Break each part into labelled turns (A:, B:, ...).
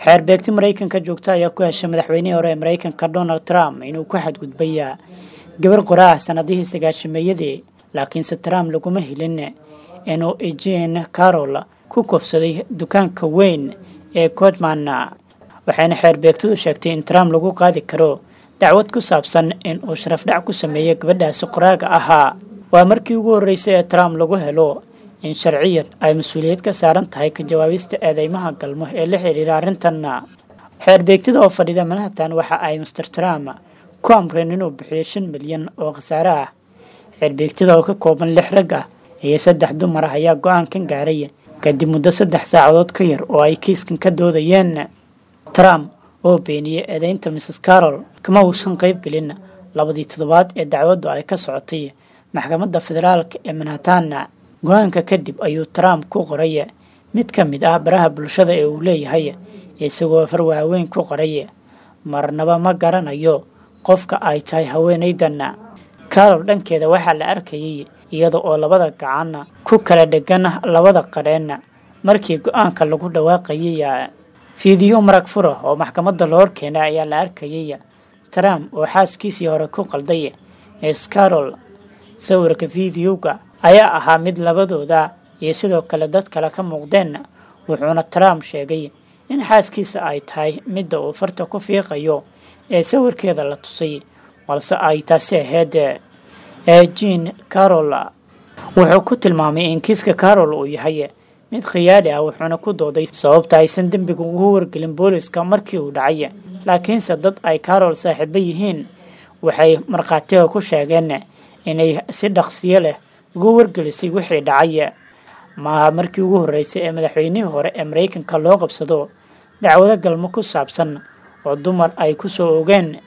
A: xeer beegti maraykanka joogta ayaa ku heshay madaxweynihii hore ee maraykanka donald trump inuu ku xadgudbaya gabar qoraah sannadihii sagaashameeyadii laakiinse trump laguma helin inuu ejen carol ku kofsaday dukaanka weyn ee godmana waxayna xeer beegtidu sheegtay in trump lagu qaadi karo dacwad ku saabsan in uu sharafdhac ku sameeyo gabadhaasi qoraaga ahaa waa markii ugu horreysay ee trump lagu helo in sharciyan ay mas-uuliyad ka saaran tahay ka jawaabista eedeymaha galmo ee la xiriira arrintanna beegtida oo fadhida manhattan waxa ay master trump ku amreen inuu bixiyo shan milyan oo khasaare ah xeerbeegtida oo ka kooban lix rag ah iyo saddex dumar ah ayaa go-aankan gaaray kadib muddo saddex saacadood ka yar oo ay kiiskan ka doodayeen trump oo beeniyey eedeynta mrs carol kama uusan qayb gelin labadii toddobaad ee dacwaddu ay ka socotay maxkamadda federaalka ee manhattan go-aanka kadib ayuu trump ku qoray mid ka mid ah baraha bulshada ee uu leeyahay isagoo farwaaweyn ku qoray marnaba ma garanayo qofka ay tahay haweenaydanna kaalow dhankeeda waxaa la arkayay iyada oo labada gacan ku kala dhegan labada qareen markii go-aanka lagu dhawaaqayay fiidiyo marag fura oo maxkamadda la horkeena ayaa la arkayay trump oo xaaskiisii hore ku qalday scarol sawirka fiidiyowga ayaa ahaa mid labadooda iyo sidoo kale dad kale ka muuqdeen wuxuuna trump sheegay in xaaskiisa ay tahay midda uu farta ku fiiqayo ee sawirkeeda la tusay balse ay taasi ahayd jean carol wuxuu ku tilmaamay in kiiska carol uu yahay mid khiyaadi ah wuxuuna ku dooday sababta aysan dembiga ugu wargelin booliska markii uu dhacay laakiinse dad ay carol saaxiibo yihiin waxay markhaatiga ku sheegeen inay si dhaqsiyo leh uga wargelisay wixii dhacay maaha markii ugu horreysay ee madaxweynihii hore ee maraykanka loo qabsado dacwado galmo ku saabsan oo dumar ay ku soo oogeen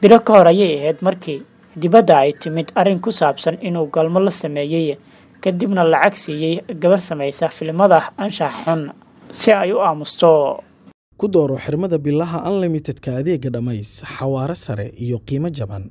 A: bilo ka hor ayay ahayd markii dibadda ay timid arrin ku saabsan inuu galmo la sameeyey kadibna lacag siiyey gabar samaysa filimada anshax xun si ay u aamusto
B: ku dooro xirmada bilaha unlimitedka adeega dhammays xawaaro sare iyo qiimo jaban